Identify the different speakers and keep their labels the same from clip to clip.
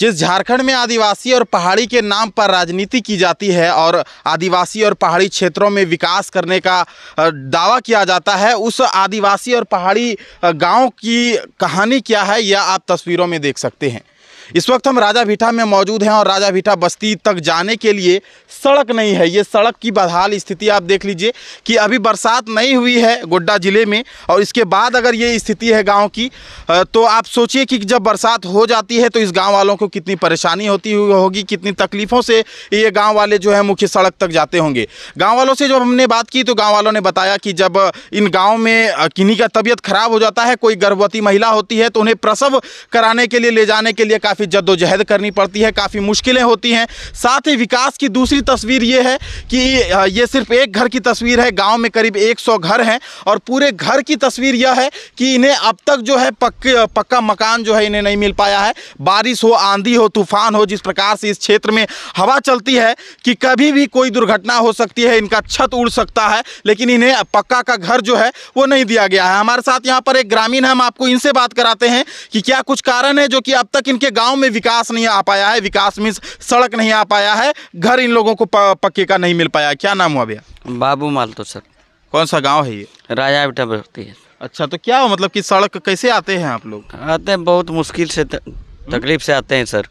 Speaker 1: जिस झारखंड में आदिवासी और पहाड़ी के नाम पर राजनीति की जाती है और आदिवासी और पहाड़ी क्षेत्रों में विकास करने का दावा किया जाता है उस आदिवासी और पहाड़ी गाँव की कहानी क्या है यह आप तस्वीरों में देख सकते हैं इस वक्त हम राजा भीठा में मौजूद हैं और राजा भीठा बस्ती तक जाने के लिए सड़क नहीं है ये सड़क की बदहाल स्थिति आप देख लीजिए कि अभी बरसात नहीं हुई है गोड्डा ज़िले में और इसके बाद अगर ये स्थिति है गाँव की तो आप सोचिए कि जब बरसात हो जाती है तो इस गाँव वालों को कितनी परेशानी होती होगी कितनी तकलीफ़ों से ये गाँव वाले जो है मुख्य सड़क तक जाते होंगे गाँव वालों से जब हमने बात की तो गाँव वालों ने बताया कि जब इन गाँव में किन्हीं का तबीयत खराब हो जाता है कोई गर्भवती महिला होती है तो उन्हें प्रसव कराने के लिए ले जाने के लिए काफ़ी काफ़ी जद्दोजहद करनी पड़ती है काफ़ी मुश्किलें होती हैं साथ ही विकास की दूसरी तस्वीर ये है कि ये सिर्फ एक घर की तस्वीर है गांव में करीब एक सौ घर हैं और पूरे घर की तस्वीर यह है कि इन्हें अब तक जो है पक्के पक्का मकान जो है इन्हें नहीं मिल पाया है बारिश हो आंधी हो तूफान हो जिस प्रकार से इस क्षेत्र में हवा चलती है कि कभी भी कोई दुर्घटना हो सकती है इनका छत उड़ सकता है लेकिन इन्हें पक्का का घर जो है वो नहीं दिया गया है हमारे साथ यहाँ पर एक ग्रामीण हम आपको इनसे बात कराते हैं कि क्या कुछ कारण है जो कि अब तक इनके गांव गांव में विकास नहीं आ पाया है विकास मीन्स सड़क नहीं आ पाया है घर इन लोगों को पक्के का नहीं मिल पाया क्या नाम हुआ भैया बाबू माल तो सर कौन सा गाँव है ये राजा बेटा बस्ती है अच्छा तो क्या हो मतलब कि सड़क कैसे आते हैं आप लोग आते हैं बहुत मुश्किल से तकलीफ से आते हैं सर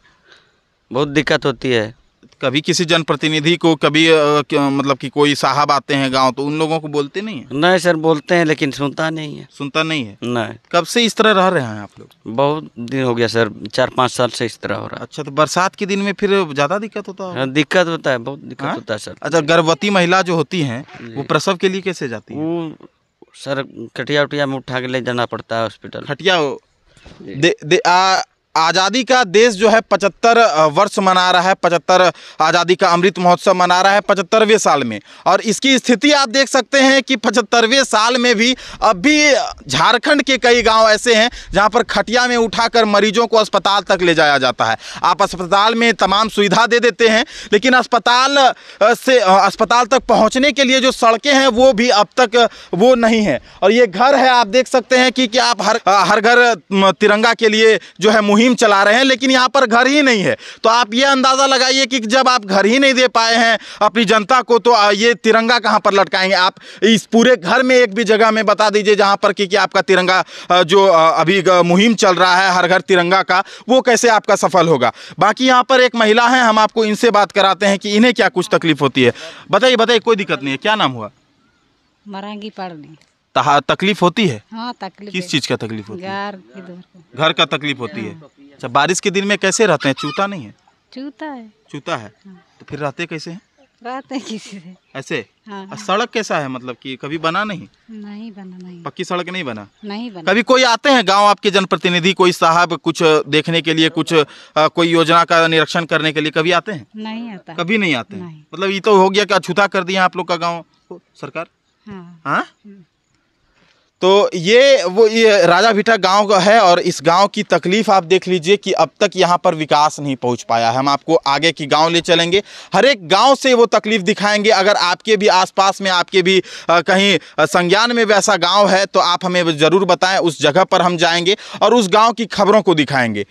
Speaker 1: बहुत दिक्कत होती है कभी किसी जनप्रतिनिधि को कभी मतलब कि कोई साहब आते हैं गांव तो उन लोगों को बोलते नहीं है नहीं सर बोलते हैं लेकिन सुनता नहीं है सुनता नहीं है नहीं कब से इस तरह रह रहे हैं आप लोग बहुत दिन हो गया सर चार पाँच साल से इस तरह हो रहा है अच्छा तो बरसात के दिन में फिर ज़्यादा दिक्कत होता है हाँ, दिक्कत होता है बहुत दिक्कत हाँ? होता है सर अच्छा गर्भवती महिला जो होती है वो प्रसव के लिए कैसे जाती है वो सर खटिया उटिया में उठा के ले जाना पड़ता है हॉस्पिटल खटिया दे, दे, आ, आज़ादी का देश जो है पचहत्तर वर्ष मना रहा है पचहत्तर आज़ादी का अमृत महोत्सव मना रहा है पचहत्तरवें साल में और इसकी स्थिति आप देख सकते हैं कि पचहत्तरवें साल में भी अब भी झारखंड के कई गांव ऐसे हैं जहां पर खटिया में उठाकर मरीजों को अस्पताल तक ले जाया जाता है आप अस्पताल में तमाम सुविधा दे देते हैं लेकिन अस्पताल से अस्पताल तक पहुँचने के लिए जो सड़कें हैं वो भी अब तक वो नहीं है और ये घर है आप देख सकते हैं कि, कि आप हर हर घर तिरंगा के लिए जो है मुहिम मुहिम चला रहे हैं लेकिन यहाँ पर घर ही नहीं है तो आप ये अंदाज़ा लगाइए कि जब आप घर ही नहीं दे पाए हैं अपनी जनता को तो ये तिरंगा कहाँ पर लटकाएंगे आप इस पूरे घर में एक भी जगह में बता दीजिए जहाँ पर कि, कि आपका तिरंगा जो अभी मुहिम चल रहा है हर घर तिरंगा का वो कैसे आपका सफल होगा बाकी यहाँ पर एक महिला है हम आपको इनसे बात कराते हैं कि इन्हें क्या कुछ तकलीफ होती है बताइए बताइए कोई दिक्कत नहीं है क्या नाम हुआ मरांगी पढ़ तकलीफ होती है हाँ तकलीफ किस चीज़ का तकलीफ होती है घर का तकलीफ होती है अच्छा बारिश के दिन में कैसे रहते हैं चूता नहीं है चूता है चूता है हाँ। तो फिर रहते कैसे हैं रहते ऐसे हाँ, हाँ। सड़क कैसा है मतलब कि कभी बना नहीं नहीं बना नहीं पक्की सड़क नहीं बना नहीं बना कभी कोई आते हैं गांव आपके जनप्रतिनिधि कोई साहब कुछ देखने के लिए कुछ आ, कोई योजना का निरीक्षण करने के लिए कभी आते हैं नहीं आता कभी नहीं आते मतलब ये तो हो गया कि अछूता कर दिया आप लोग का गाँव सरकार हाँ, हाँ? हम्म। तो ये वो ये राजा भिटा गांव का है और इस गांव की तकलीफ़ आप देख लीजिए कि अब तक यहां पर विकास नहीं पहुंच पाया है हम आपको आगे की गांव ले चलेंगे हर एक गांव से वो तकलीफ़ दिखाएंगे अगर आपके भी आसपास में आपके भी आ, कहीं संज्ञान में वैसा गांव है तो आप हमें ज़रूर बताएं उस जगह पर हम जाएंगे और उस गाँव की खबरों को दिखाएँगे